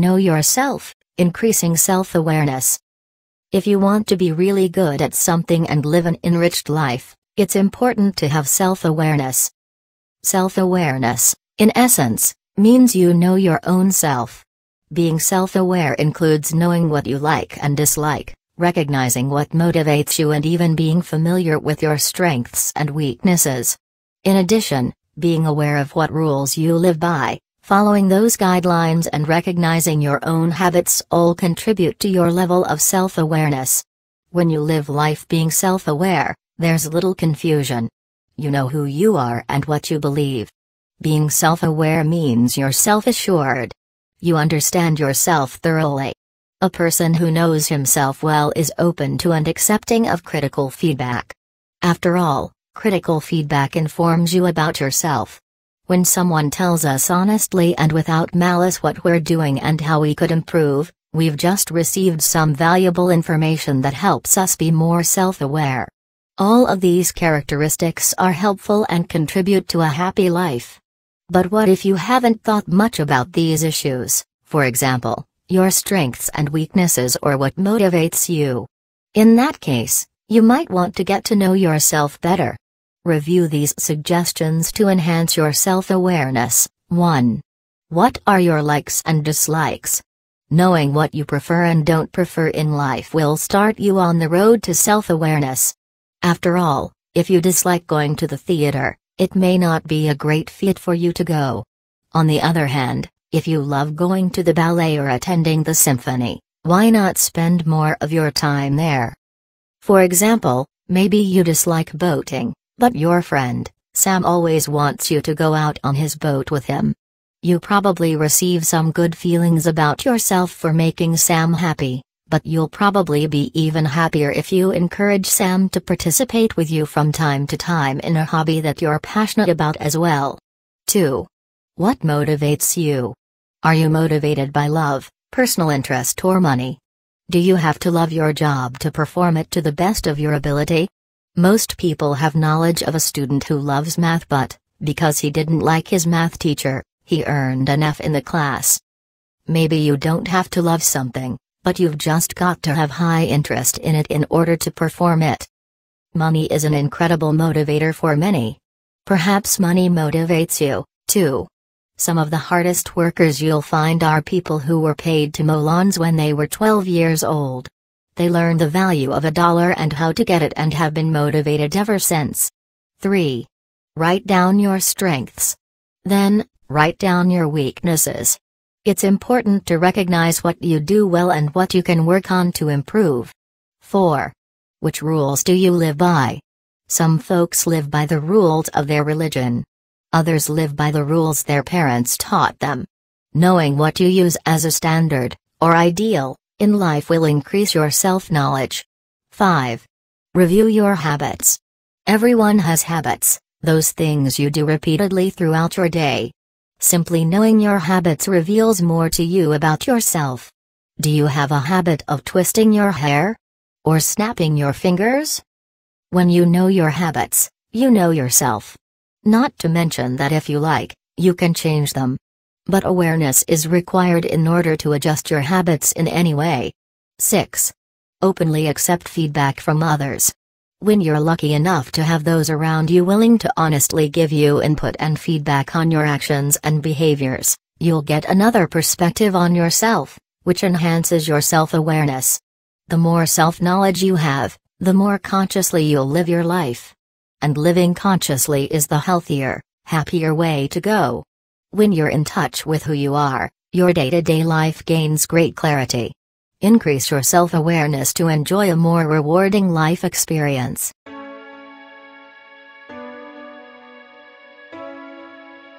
Know yourself, increasing self-awareness. If you want to be really good at something and live an enriched life, it's important to have self-awareness. Self-awareness, in essence, means you know your own self. Being self-aware includes knowing what you like and dislike, recognizing what motivates you and even being familiar with your strengths and weaknesses. In addition, being aware of what rules you live by, Following those guidelines and recognizing your own habits all contribute to your level of self awareness. When you live life being self aware, there's little confusion. You know who you are and what you believe. Being self aware means you're self assured. You understand yourself thoroughly. A person who knows himself well is open to and accepting of critical feedback. After all, critical feedback informs you about yourself. When someone tells us honestly and without malice what we're doing and how we could improve, we've just received some valuable information that helps us be more self-aware. All of these characteristics are helpful and contribute to a happy life. But what if you haven't thought much about these issues, for example, your strengths and weaknesses or what motivates you? In that case, you might want to get to know yourself better. Review these suggestions to enhance your self-awareness. 1. What are your likes and dislikes? Knowing what you prefer and don't prefer in life will start you on the road to self-awareness. After all, if you dislike going to the theater, it may not be a great fit for you to go. On the other hand, if you love going to the ballet or attending the symphony, why not spend more of your time there? For example, maybe you dislike boating, but your friend, Sam always wants you to go out on his boat with him. You probably receive some good feelings about yourself for making Sam happy, but you'll probably be even happier if you encourage Sam to participate with you from time to time in a hobby that you're passionate about as well. 2. What motivates you? Are you motivated by love, personal interest or money? Do you have to love your job to perform it to the best of your ability? Most people have knowledge of a student who loves math but, because he didn't like his math teacher, he earned an F in the class. Maybe you don't have to love something, but you've just got to have high interest in it in order to perform it. Money is an incredible motivator for many. Perhaps money motivates you, too. Some of the hardest workers you'll find are people who were paid to mow lawns when they were 12 years old. They learn the value of a dollar and how to get it and have been motivated ever since. 3. Write down your strengths. Then, write down your weaknesses. It's important to recognize what you do well and what you can work on to improve. 4. Which rules do you live by? Some folks live by the rules of their religion. Others live by the rules their parents taught them. Knowing what you use as a standard, or ideal, in life will increase your self knowledge. 5. Review your habits. Everyone has habits, those things you do repeatedly throughout your day. Simply knowing your habits reveals more to you about yourself. Do you have a habit of twisting your hair? Or snapping your fingers? When you know your habits, you know yourself. Not to mention that if you like, you can change them but awareness is required in order to adjust your habits in any way. 6. Openly accept feedback from others. When you're lucky enough to have those around you willing to honestly give you input and feedback on your actions and behaviors, you'll get another perspective on yourself, which enhances your self awareness. The more self knowledge you have, the more consciously you'll live your life. And living consciously is the healthier, happier way to go. When you're in touch with who you are, your day to day life gains great clarity. Increase your self awareness to enjoy a more rewarding life experience.